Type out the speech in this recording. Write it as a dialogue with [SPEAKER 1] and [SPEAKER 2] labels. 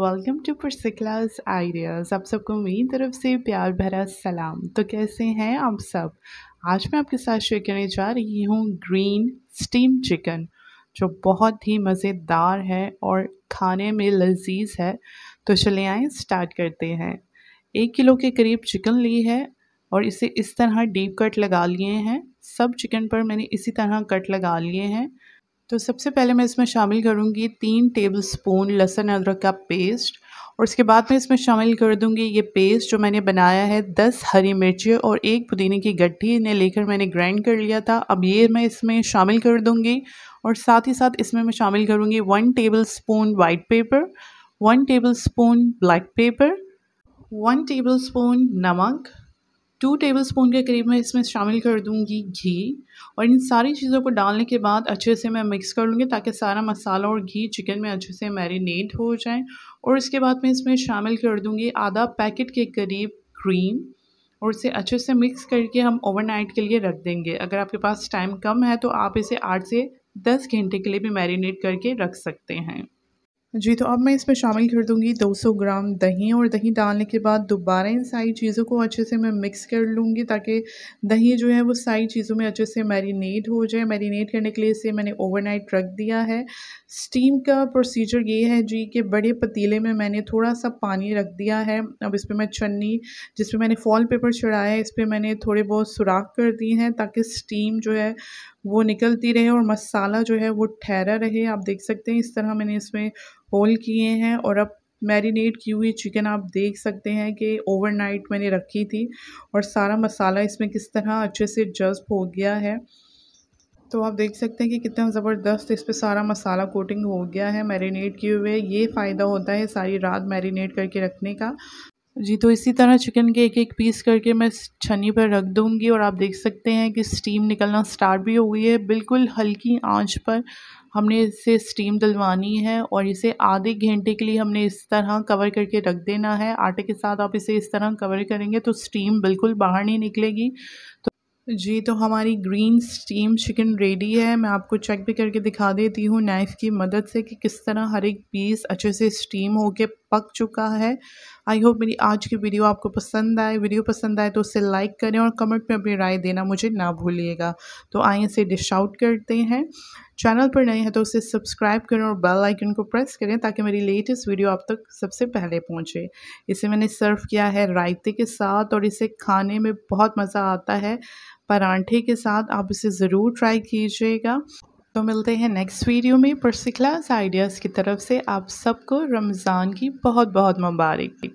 [SPEAKER 1] welcome to परसिक्लास ideas आप सबको मेरी तरफ से प्यार भरा सलाम तो कैसे हैं आप सब आज मैं आपके साथ शेयर करने जा रही हूँ ग्रीन स्टीम चिकन जो बहुत ही मज़ेदार है और खाने में लजीज है तो चले आए स्टार्ट करते हैं एक किलो के करीब चिकन ली है और इसे इस तरह डीप कट लगा लिए हैं सब चिकन पर मैंने इसी तरह कट लगा लिए हैं तो सबसे पहले मैं इसमें शामिल करूँगी तीन टेबल स्पून लहसुन अदरक का पेस्ट और इसके बाद मैं इसमें शामिल कर दूंगी ये पेस्ट जो मैंने बनाया है दस हरी मिर्ची और एक पुदीने की गट्ठी इन्हें लेकर मैंने ग्राइंड कर लिया था अब ये मैं इसमें शामिल कर दूंगी और साथ ही साथ इसमें मैं शामिल करूंगी one tablespoon white pepper one tablespoon black pepper one tablespoon नमक टू टेबलस्पून के करीब मैं इसमें शामिल कर दूंगी घी और इन सारी चीज़ों को डालने के बाद अच्छे से मैं मिक्स कर लूँगी ताकि सारा मसाला और घी चिकन में अच्छे से मैरिनेट हो जाए और इसके बाद मैं इसमें शामिल कर दूँगी आधा पैकेट के करीब क्रीम और इसे अच्छे से मिक्स करके हम ओवरनाइट के लिए रख देंगे अगर आपके पास टाइम कम है तो आप इसे आठ से दस घंटे के लिए भी मैरिनेट करके रख सकते हैं जी तो अब मैं इसमें शामिल कर दूंगी 200 ग्राम दही और दही डालने के बाद दोबारा इन सारी चीज़ों को अच्छे से मैं मिक्स कर लूँगी ताकि दही जो है वो सारी चीज़ों में अच्छे से मैरिनेट हो जाए मैरिनेट करने के लिए इसे मैंने ओवरनाइट रख दिया है स्टीम का प्रोसीजर ये है जी कि बड़े पतीले में मैंने थोड़ा सा पानी रख दिया है अब इस पर मैं चन्नी जिस पर मैंने फॉल पेपर चढ़ाया है इस पर मैंने थोड़े बहुत सुराख कर दिए हैं ताकि स्टीम जो है वो निकलती रहे और मसाला जो है वो ठहरा रहे आप देख सकते हैं इस तरह मैंने इसमें होल किए हैं और अब मैरिनेट की हुई चिकन आप देख सकते हैं कि ओवरनाइट मैंने रखी थी और सारा मसाला इसमें किस तरह अच्छे से जज्ब हो गया है तो आप देख सकते हैं कि कितना ज़बरदस्त इस पर सारा मसाला कोटिंग हो गया है मैरिनेट किए हुए ये फ़ायदा होता है सारी रात मैरिनेट करके रखने का जी तो इसी तरह चिकन के एक एक पीस करके मैं छनी पर रख दूंगी और आप देख सकते हैं कि स्टीम निकलना स्टार्ट भी हो गई है बिल्कुल हल्की आंच पर हमने इसे स्टीम दिलवानी है और इसे आधे घंटे के लिए हमने इस तरह कवर करके रख देना है आटे के साथ आप इसे इस तरह कवर करेंगे तो स्टीम बिल्कुल बाहर नहीं निकलेगी तो जी तो हमारी ग्रीन स्टीम चिकन रेडी है मैं आपको चेक भी करके दिखा देती हूँ नाइफ़ की मदद से कि किस तरह हर एक पीस अच्छे से स्टीम होके पक चुका है आई होप मेरी आज की वीडियो आपको पसंद आए वीडियो पसंद आए तो उसे लाइक करें और कमेंट में अपनी राय देना मुझे ना भूलिएगा तो आइए इसे डिश आउट करते हैं चैनल पर नए हैं तो उसे सब्सक्राइब करें और बेल आइकन को प्रेस करें ताकि मेरी लेटेस्ट वीडियो आप तक सबसे पहले पहुंचे इसे मैंने सर्व किया है रायते के साथ और इसे खाने में बहुत मज़ा आता है परांठे के साथ आप इसे ज़रूर ट्राई कीजिएगा तो मिलते हैं नेक्स्ट वीडियो में पुरसी आइडियाज़ की तरफ से आप सबको रमज़ान की बहुत बहुत मुबारक